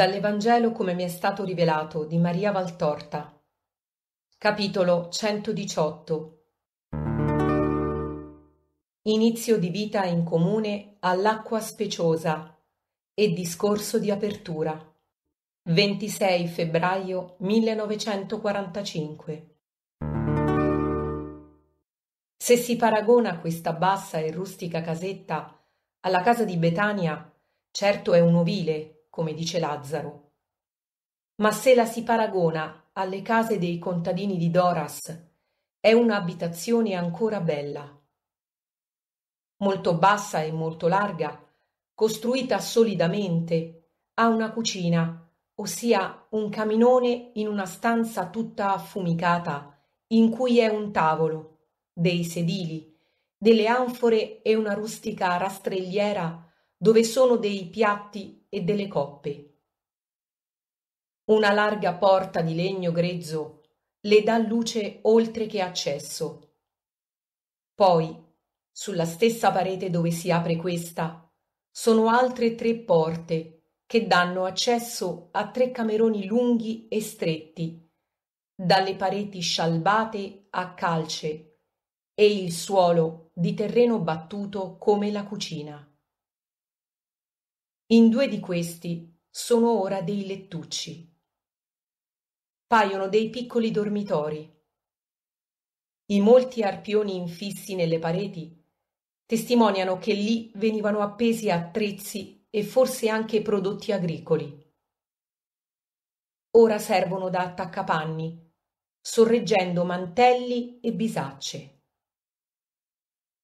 Dall'Evangelo come mi è stato rivelato di Maria Valtorta. Capitolo 118 Inizio di vita in comune all'acqua speciosa e discorso di apertura. 26 febbraio 1945 Se si paragona questa bassa e rustica casetta alla casa di Betania, certo è un ovile come dice Lazzaro. Ma se la si paragona alle case dei contadini di Doras, è un'abitazione ancora bella. Molto bassa e molto larga, costruita solidamente, ha una cucina, ossia un caminone in una stanza tutta affumicata, in cui è un tavolo, dei sedili, delle anfore e una rustica rastrelliera dove sono dei piatti e delle coppe. Una larga porta di legno grezzo le dà luce oltre che accesso. Poi, sulla stessa parete dove si apre questa, sono altre tre porte che danno accesso a tre cameroni lunghi e stretti, dalle pareti scialbate a calce e il suolo di terreno battuto come la cucina. In due di questi sono ora dei lettucci. Paiono dei piccoli dormitori. I molti arpioni infissi nelle pareti testimoniano che lì venivano appesi attrezzi e forse anche prodotti agricoli. Ora servono da attaccapanni, sorreggendo mantelli e bisacce.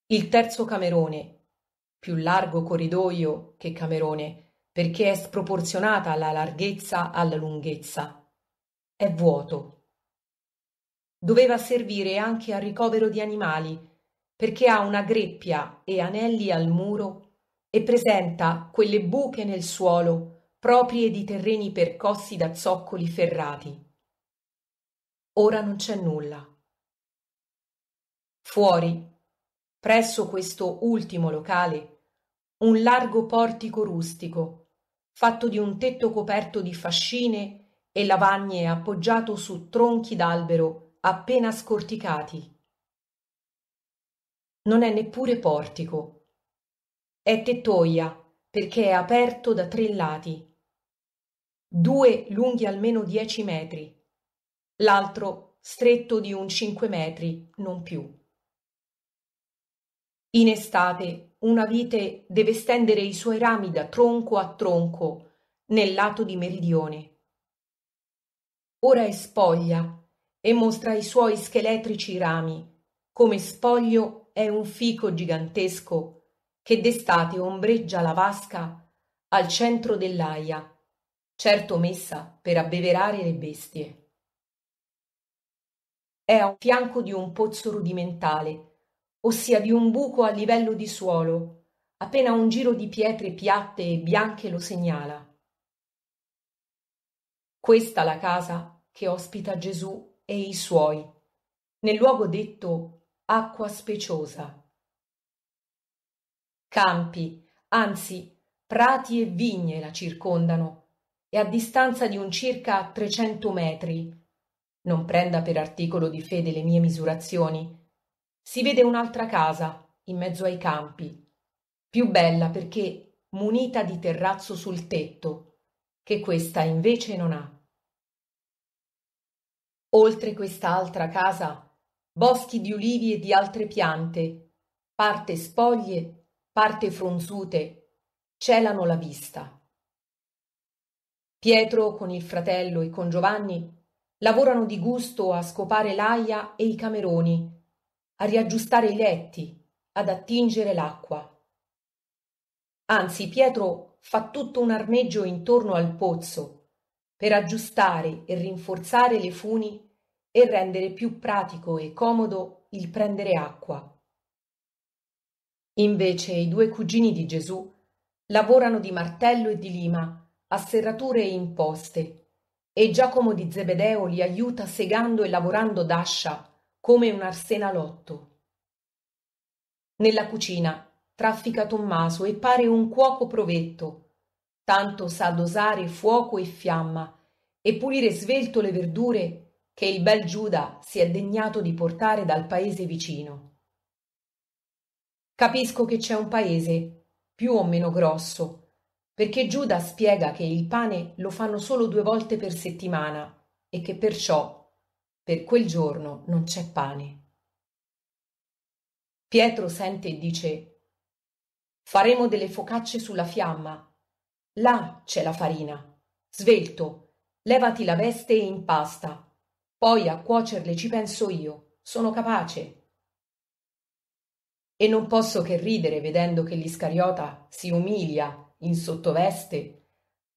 Il terzo camerone più largo corridoio che camerone, perché è sproporzionata la larghezza alla lunghezza. È vuoto. Doveva servire anche al ricovero di animali, perché ha una greppia e anelli al muro e presenta quelle buche nel suolo proprie di terreni percossi da zoccoli ferrati. Ora non c'è nulla. Fuori presso questo ultimo locale un largo portico rustico fatto di un tetto coperto di fascine e lavagne appoggiato su tronchi d'albero appena scorticati non è neppure portico è tettoia perché è aperto da tre lati due lunghi almeno dieci metri l'altro stretto di un cinque metri non più in estate una vite deve stendere i suoi rami da tronco a tronco nel lato di meridione. Ora è spoglia e mostra i suoi scheletrici rami, come spoglio è un fico gigantesco che d'estate ombreggia la vasca al centro dell'aia, certo messa per abbeverare le bestie. È a fianco di un pozzo rudimentale ossia di un buco a livello di suolo. Appena un giro di pietre piatte e bianche lo segnala. Questa la casa che ospita Gesù e i suoi, nel luogo detto acqua speciosa. Campi, anzi prati e vigne la circondano e a distanza di un circa 300 metri, non prenda per articolo di fede le mie misurazioni, si vede un'altra casa in mezzo ai campi, più bella perché munita di terrazzo sul tetto, che questa invece non ha. Oltre quest'altra casa, boschi di ulivi e di altre piante, parte spoglie, parte fronzute, celano la vista. Pietro con il fratello e con Giovanni lavorano di gusto a scopare l'aia e i cameroni a riaggiustare i letti, ad attingere l'acqua. Anzi, Pietro fa tutto un armeggio intorno al pozzo per aggiustare e rinforzare le funi e rendere più pratico e comodo il prendere acqua. Invece i due cugini di Gesù lavorano di martello e di lima a serrature e imposte e Giacomo di Zebedeo li aiuta segando e lavorando d'ascia come un arsenalotto. Nella cucina traffica Tommaso e pare un cuoco provetto, tanto sa dosare fuoco e fiamma e pulire svelto le verdure che il bel Giuda si è degnato di portare dal paese vicino. Capisco che c'è un paese, più o meno grosso, perché Giuda spiega che il pane lo fanno solo due volte per settimana e che perciò per quel giorno non c'è pane. Pietro sente e dice Faremo delle focacce sulla fiamma. Là c'è la farina. Svelto, levati la veste e impasta. Poi a cuocerle ci penso io. Sono capace. E non posso che ridere vedendo che l'Iscariota si umilia in sottoveste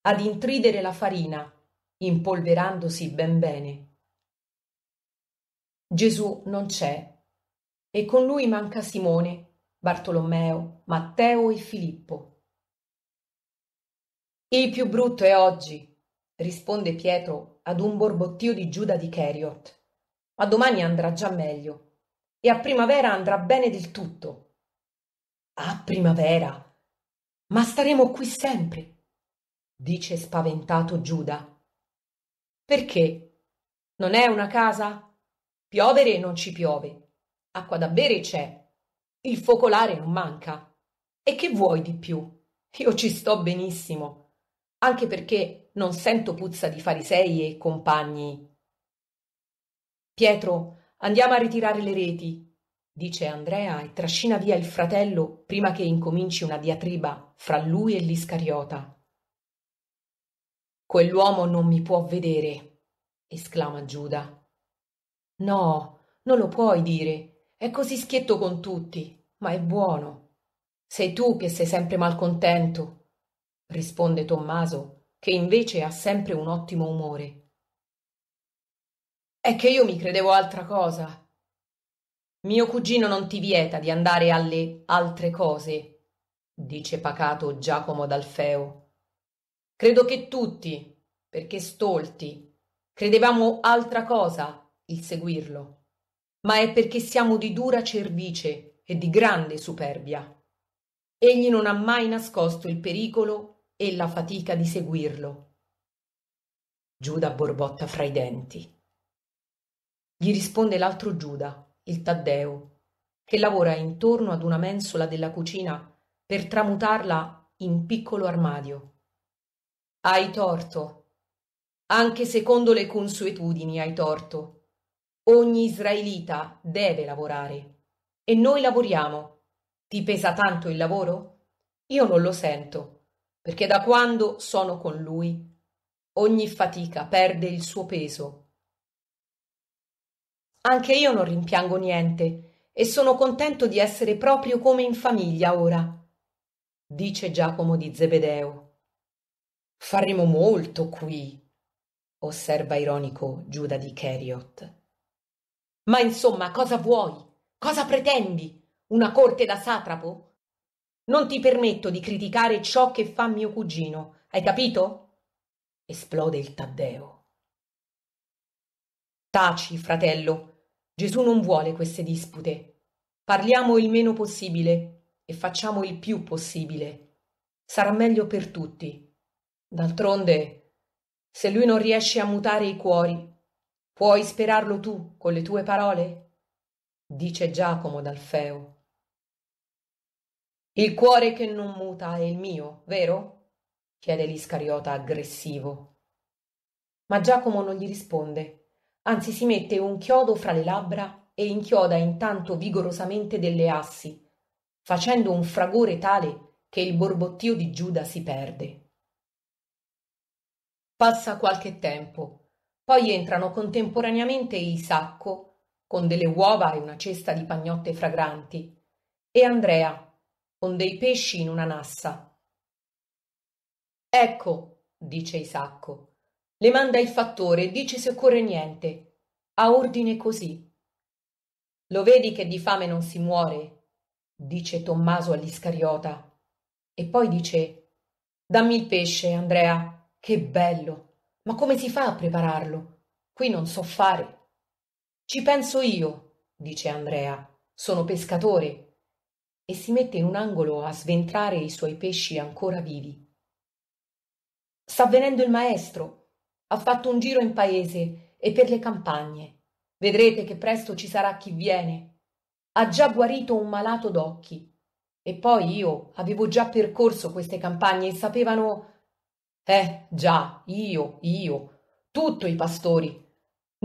ad intridere la farina, impolverandosi ben bene. Gesù non c'è e con lui manca Simone, Bartolommeo, Matteo e Filippo. Il più brutto è oggi, risponde Pietro ad un borbottio di Giuda di Cheriot, ma domani andrà già meglio e a primavera andrà bene del tutto. A primavera? Ma staremo qui sempre, dice spaventato Giuda. Perché? Non è una casa? Piovere non ci piove, acqua da bere c'è, il focolare non manca. E che vuoi di più? Io ci sto benissimo, anche perché non sento puzza di farisei e compagni. Pietro, andiamo a ritirare le reti, dice Andrea e trascina via il fratello prima che incominci una diatriba fra lui e l'Iscariota. Quell'uomo non mi può vedere, esclama Giuda no non lo puoi dire è così schietto con tutti ma è buono sei tu che sei sempre malcontento risponde tommaso che invece ha sempre un ottimo umore è che io mi credevo altra cosa mio cugino non ti vieta di andare alle altre cose dice pacato giacomo d'alfeo credo che tutti perché stolti credevamo altra cosa il seguirlo, ma è perché siamo di dura cervice e di grande superbia. Egli non ha mai nascosto il pericolo e la fatica di seguirlo. Giuda borbotta fra i denti. Gli risponde l'altro Giuda, il Taddeo, che lavora intorno ad una mensola della cucina per tramutarla in piccolo armadio. Hai torto. Anche secondo le consuetudini hai torto Ogni israelita deve lavorare. E noi lavoriamo. Ti pesa tanto il lavoro? Io non lo sento, perché da quando sono con lui ogni fatica perde il suo peso. Anche io non rimpiango niente e sono contento di essere proprio come in famiglia ora, dice Giacomo di Zebedeo. Faremo molto qui, osserva ironico Giuda di Cheriot. Ma insomma, cosa vuoi? Cosa pretendi? Una corte da satrapo? Non ti permetto di criticare ciò che fa mio cugino, hai capito? Esplode il Taddeo. Taci, fratello. Gesù non vuole queste dispute. Parliamo il meno possibile e facciamo il più possibile. Sarà meglio per tutti. D'altronde, se lui non riesce a mutare i cuori, puoi sperarlo tu con le tue parole dice giacomo d'alfeo il cuore che non muta è il mio vero chiede l'iscariota aggressivo ma giacomo non gli risponde anzi si mette un chiodo fra le labbra e inchioda intanto vigorosamente delle assi facendo un fragore tale che il borbottio di giuda si perde passa qualche tempo poi entrano contemporaneamente Isacco, con delle uova e una cesta di pagnotte fragranti, e Andrea, con dei pesci in una nassa. Ecco, dice Isacco, le manda il fattore e dice se occorre niente. Ha ordine così. Lo vedi che di fame non si muore, dice Tommaso all'Iscariota. E poi dice, dammi il pesce, Andrea, che bello. Ma come si fa a prepararlo? Qui non so fare. Ci penso io, dice Andrea. Sono pescatore. E si mette in un angolo a sventrare i suoi pesci ancora vivi. Sta venendo il maestro. Ha fatto un giro in paese e per le campagne. Vedrete che presto ci sarà chi viene. Ha già guarito un malato d'occhi. E poi io avevo già percorso queste campagne e sapevano eh già, io, io, tutto i pastori.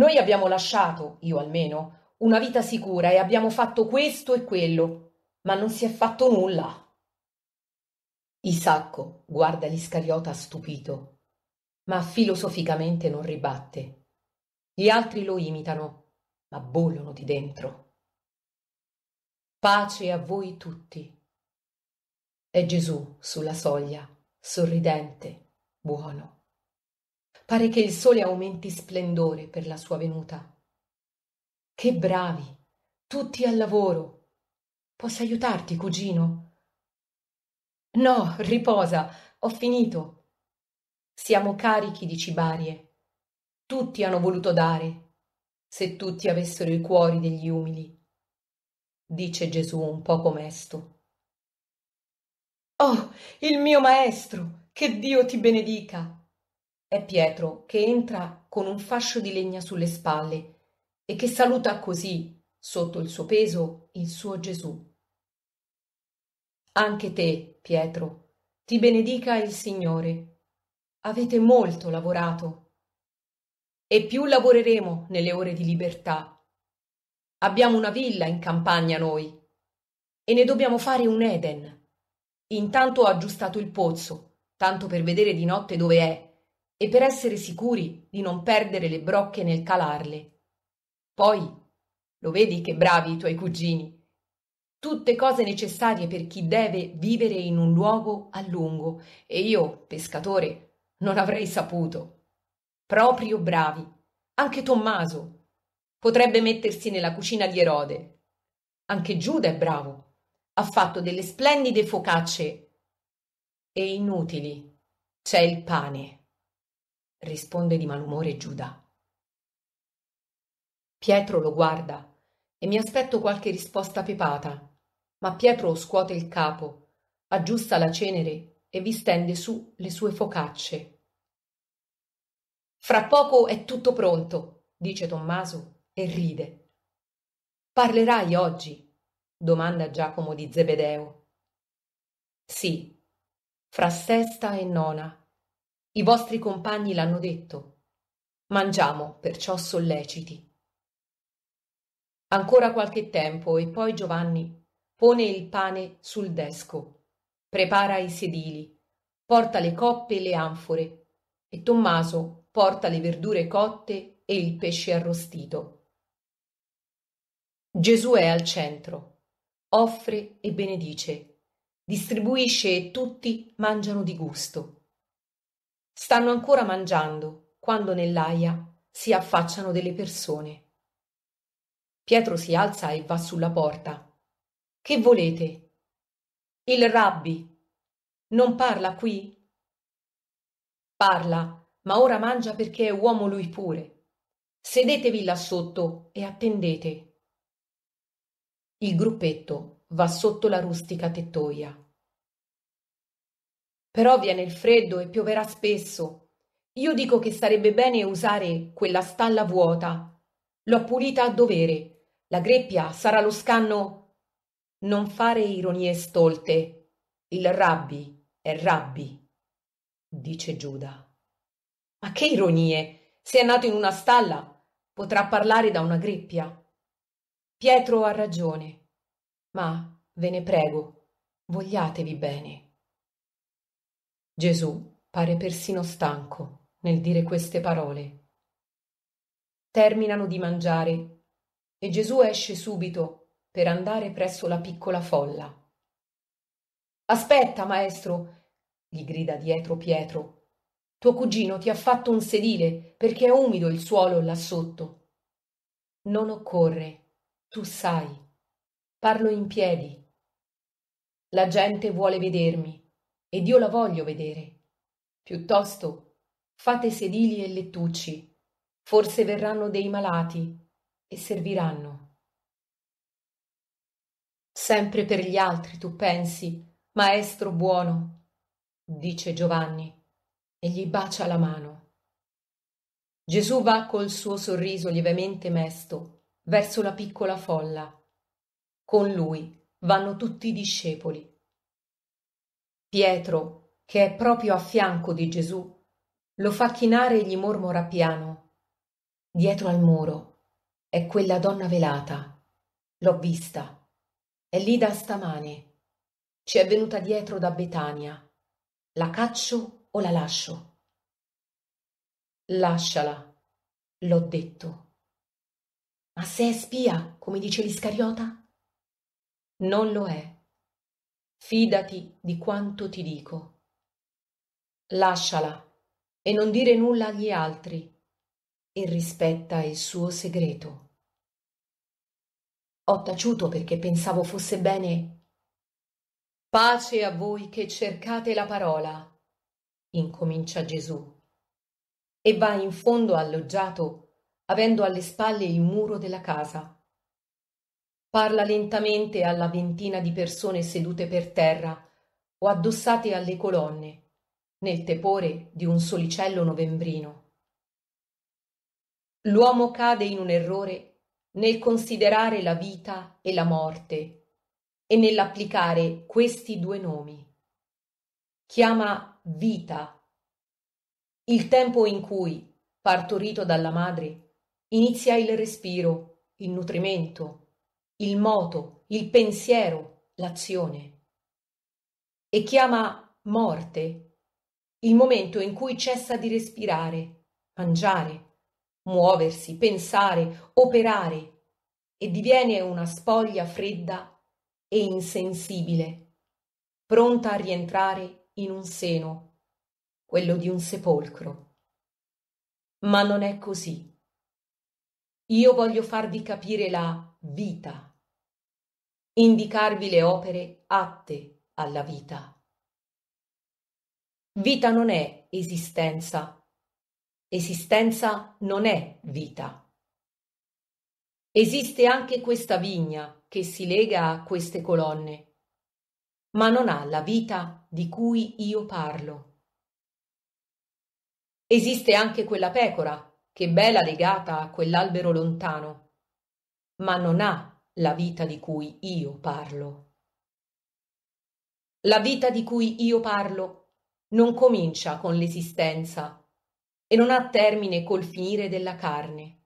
Noi abbiamo lasciato, io almeno, una vita sicura e abbiamo fatto questo e quello, ma non si è fatto nulla. Isacco guarda l'Iscariota stupito, ma filosoficamente non ribatte. Gli altri lo imitano, ma bollono di dentro. Pace a voi tutti. È Gesù sulla soglia, sorridente buono. Pare che il sole aumenti splendore per la sua venuta. Che bravi, tutti al lavoro. Posso aiutarti, cugino? No, riposa, ho finito. Siamo carichi di cibarie. Tutti hanno voluto dare, se tutti avessero i cuori degli umili, dice Gesù un poco mesto. Oh, il mio maestro! Che Dio ti benedica! È Pietro che entra con un fascio di legna sulle spalle e che saluta così, sotto il suo peso, il suo Gesù. Anche te, Pietro, ti benedica il Signore. Avete molto lavorato e più lavoreremo nelle ore di libertà. Abbiamo una villa in campagna noi e ne dobbiamo fare un Eden. Intanto ho aggiustato il pozzo tanto per vedere di notte dove è e per essere sicuri di non perdere le brocche nel calarle. Poi lo vedi che bravi i tuoi cugini. Tutte cose necessarie per chi deve vivere in un luogo a lungo e io, pescatore, non avrei saputo. Proprio bravi. Anche Tommaso. Potrebbe mettersi nella cucina di Erode. Anche Giuda è bravo. Ha fatto delle splendide focacce e inutili. C'è il pane. Risponde di malumore Giuda. Pietro lo guarda e mi aspetto qualche risposta pepata, ma Pietro scuote il capo, aggiusta la cenere e vi stende su le sue focacce. Fra poco è tutto pronto, dice Tommaso e ride. Parlerai oggi? domanda Giacomo di Zebedeo. Sì, fra sesta e nona. I vostri compagni l'hanno detto. Mangiamo, perciò solleciti. Ancora qualche tempo e poi Giovanni pone il pane sul desco, prepara i sedili, porta le coppe e le anfore e Tommaso porta le verdure cotte e il pesce arrostito. Gesù è al centro, offre e benedice Distribuisce e tutti mangiano di gusto. Stanno ancora mangiando quando nell'aia si affacciano delle persone. Pietro si alza e va sulla porta. Che volete? Il rabbi. Non parla qui? Parla, ma ora mangia perché è uomo lui pure. Sedetevi là sotto e attendete. Il gruppetto va sotto la rustica tettoia. Però viene il freddo e pioverà spesso. Io dico che sarebbe bene usare quella stalla vuota. L'ho pulita a dovere. La greppia sarà lo scanno. Non fare ironie stolte. Il rabbi è rabbi, dice Giuda. Ma che ironie! Se è nato in una stalla, potrà parlare da una greppia. Pietro ha ragione ma ve ne prego, vogliatevi bene. Gesù pare persino stanco nel dire queste parole. Terminano di mangiare e Gesù esce subito per andare presso la piccola folla. Aspetta, maestro, gli grida dietro Pietro. Tuo cugino ti ha fatto un sedile perché è umido il suolo là sotto. Non occorre, tu sai Parlo in piedi. La gente vuole vedermi ed io la voglio vedere. Piuttosto fate sedili e lettucci. Forse verranno dei malati e serviranno. Sempre per gli altri tu pensi, maestro buono, dice Giovanni e gli bacia la mano. Gesù va col suo sorriso lievemente mesto verso la piccola folla con lui vanno tutti i discepoli. Pietro, che è proprio a fianco di Gesù, lo fa chinare e gli mormora piano. Dietro al muro è quella donna velata. L'ho vista. È lì da stamane. Ci è venuta dietro da Betania. La caccio o la lascio? Lasciala, l'ho detto. Ma se è spia, come dice l'Iscariota? Non lo è. Fidati di quanto ti dico. Lasciala e non dire nulla agli altri e rispetta il suo segreto. Ho taciuto perché pensavo fosse bene. Pace a voi che cercate la parola, incomincia Gesù, e va in fondo alloggiato, avendo alle spalle il muro della casa Parla lentamente alla ventina di persone sedute per terra o addossate alle colonne, nel tepore di un solicello novembrino. L'uomo cade in un errore nel considerare la vita e la morte e nell'applicare questi due nomi. Chiama vita il tempo in cui, partorito dalla madre, inizia il respiro, il nutrimento, il moto, il pensiero, l'azione. E chiama morte il momento in cui cessa di respirare, mangiare, muoversi, pensare, operare e diviene una spoglia fredda e insensibile, pronta a rientrare in un seno, quello di un sepolcro. Ma non è così. Io voglio farvi capire la vita. Indicarvi le opere atte alla vita. Vita non è esistenza. Esistenza non è vita. Esiste anche questa vigna che si lega a queste colonne, ma non ha la vita di cui io parlo. Esiste anche quella pecora che bella legata a quell'albero lontano ma non ha la vita di cui io parlo. La vita di cui io parlo non comincia con l'esistenza e non ha termine col finire della carne.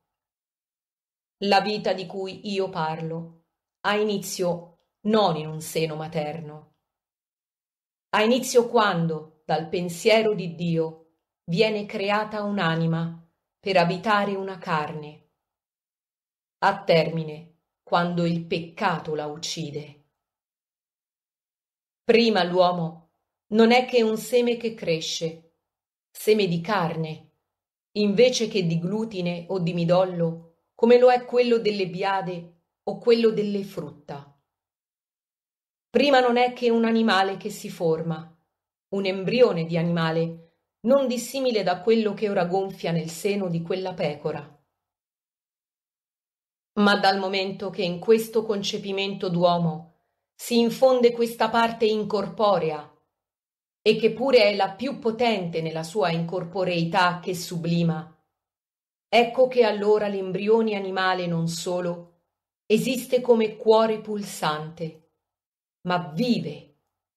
La vita di cui io parlo ha inizio non in un seno materno. Ha inizio quando, dal pensiero di Dio, viene creata un'anima per abitare una carne a termine quando il peccato la uccide. Prima l'uomo non è che un seme che cresce, seme di carne, invece che di glutine o di midollo, come lo è quello delle biade o quello delle frutta. Prima non è che un animale che si forma, un embrione di animale, non dissimile da quello che ora gonfia nel seno di quella pecora ma dal momento che in questo concepimento d'uomo si infonde questa parte incorporea, e che pure è la più potente nella sua incorporeità che sublima, ecco che allora l'embrione animale non solo esiste come cuore pulsante, ma vive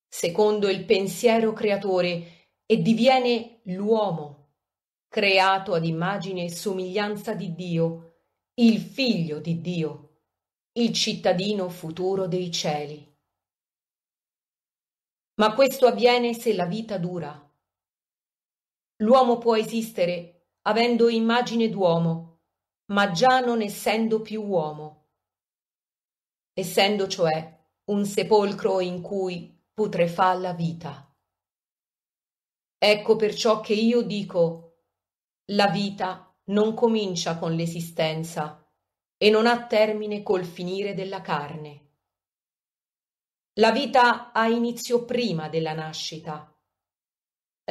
secondo il pensiero creatore e diviene l'uomo, creato ad immagine e somiglianza di Dio, il figlio di Dio, il cittadino futuro dei cieli. Ma questo avviene se la vita dura. L'uomo può esistere avendo immagine d'uomo, ma già non essendo più uomo, essendo cioè un sepolcro in cui putrefà la vita. Ecco perciò che io dico, la vita non comincia con l'esistenza e non ha termine col finire della carne. La vita ha inizio prima della nascita.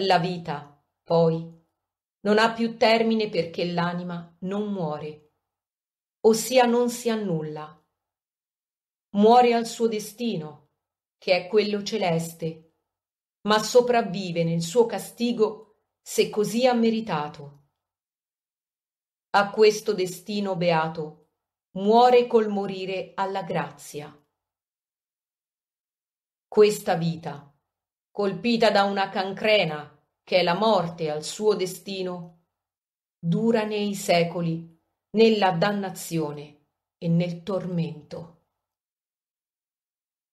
La vita, poi, non ha più termine perché l'anima non muore, ossia non si annulla. Muore al suo destino, che è quello celeste, ma sopravvive nel suo castigo se così ha meritato a questo destino beato, muore col morire alla grazia. Questa vita, colpita da una cancrena che è la morte al suo destino, dura nei secoli, nella dannazione e nel tormento.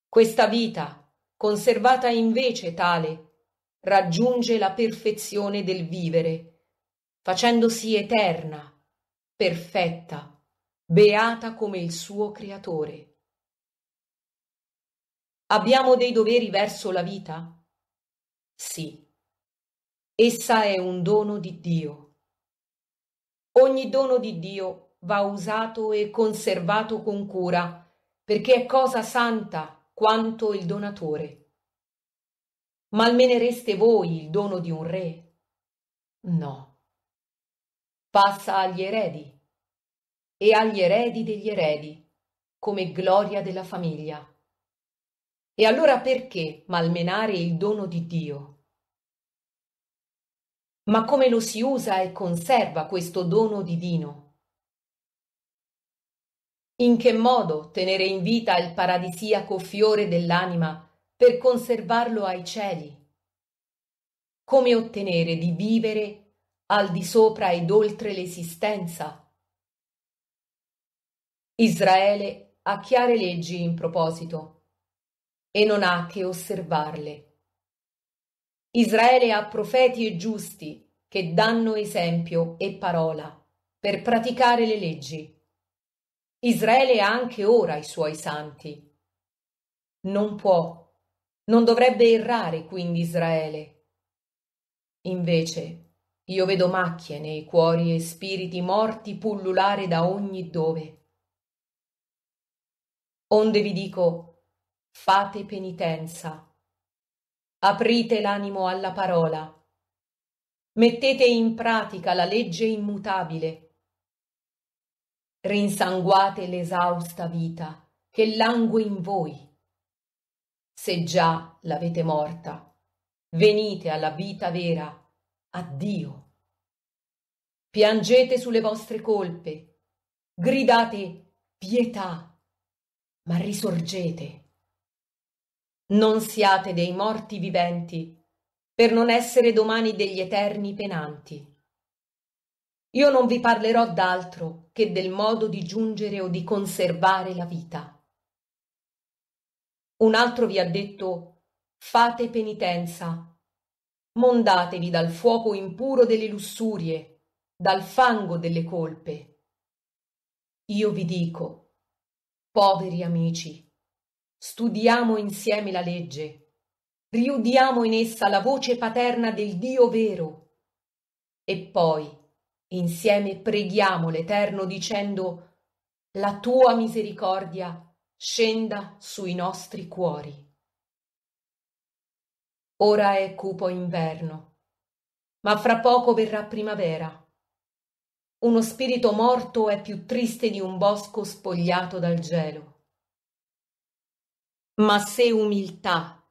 Questa vita, conservata invece tale, raggiunge la perfezione del vivere, facendosi eterna perfetta, beata come il suo creatore. Abbiamo dei doveri verso la vita? Sì. Essa è un dono di Dio. Ogni dono di Dio va usato e conservato con cura, perché è cosa santa quanto il donatore. Malmenereste voi il dono di un re? No passa agli eredi e agli eredi degli eredi, come gloria della famiglia. E allora perché malmenare il dono di Dio? Ma come lo si usa e conserva questo dono divino? In che modo tenere in vita il paradisiaco fiore dell'anima per conservarlo ai cieli? Come ottenere di vivere al di sopra ed oltre l'esistenza. Israele ha chiare leggi in proposito e non ha che osservarle. Israele ha profeti e giusti che danno esempio e parola per praticare le leggi. Israele ha anche ora i suoi santi. Non può, non dovrebbe errare quindi Israele. Invece io vedo macchie nei cuori e spiriti morti pullulare da ogni dove onde vi dico fate penitenza aprite l'animo alla parola mettete in pratica la legge immutabile rinsanguate l'esausta vita che langue in voi se già l'avete morta venite alla vita vera addio. Piangete sulle vostre colpe, gridate pietà, ma risorgete. Non siate dei morti viventi, per non essere domani degli eterni penanti. Io non vi parlerò d'altro che del modo di giungere o di conservare la vita. Un altro vi ha detto fate penitenza mondatevi dal fuoco impuro delle lussurie, dal fango delle colpe. Io vi dico, poveri amici, studiamo insieme la legge, riudiamo in essa la voce paterna del Dio vero e poi insieme preghiamo l'Eterno dicendo la tua misericordia scenda sui nostri cuori. Ora è cupo inverno, ma fra poco verrà primavera. Uno spirito morto è più triste di un bosco spogliato dal gelo. Ma se umiltà,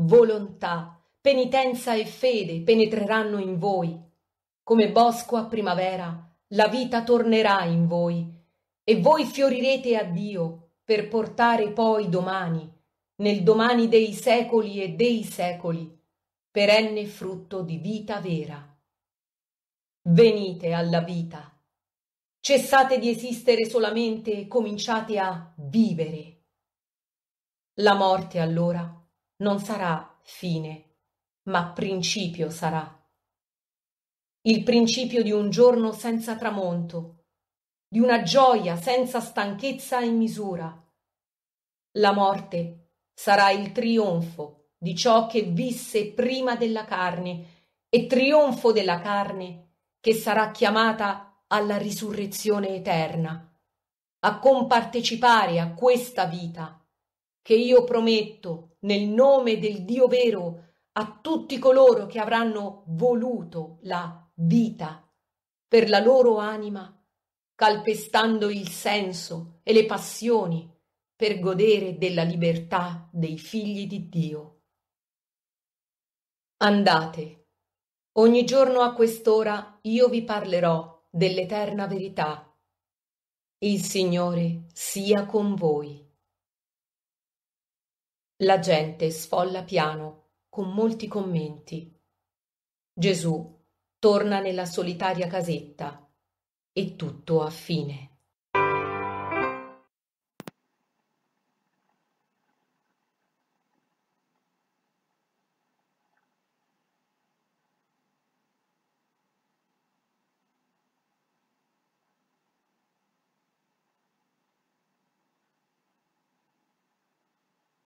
volontà, penitenza e fede penetreranno in voi, come bosco a primavera, la vita tornerà in voi e voi fiorirete a Dio per portare poi domani nel domani dei secoli e dei secoli, perenne frutto di vita vera. Venite alla vita. Cessate di esistere solamente e cominciate a vivere. La morte allora non sarà fine, ma principio sarà. Il principio di un giorno senza tramonto, di una gioia senza stanchezza e misura. La morte sarà il trionfo di ciò che visse prima della carne e trionfo della carne che sarà chiamata alla risurrezione eterna, a compartecipare a questa vita che io prometto nel nome del Dio vero a tutti coloro che avranno voluto la vita per la loro anima, calpestando il senso e le passioni per godere della libertà dei figli di Dio. Andate. Ogni giorno a quest'ora io vi parlerò dell'eterna verità. Il Signore sia con voi. La gente sfolla piano con molti commenti. Gesù torna nella solitaria casetta e tutto ha fine.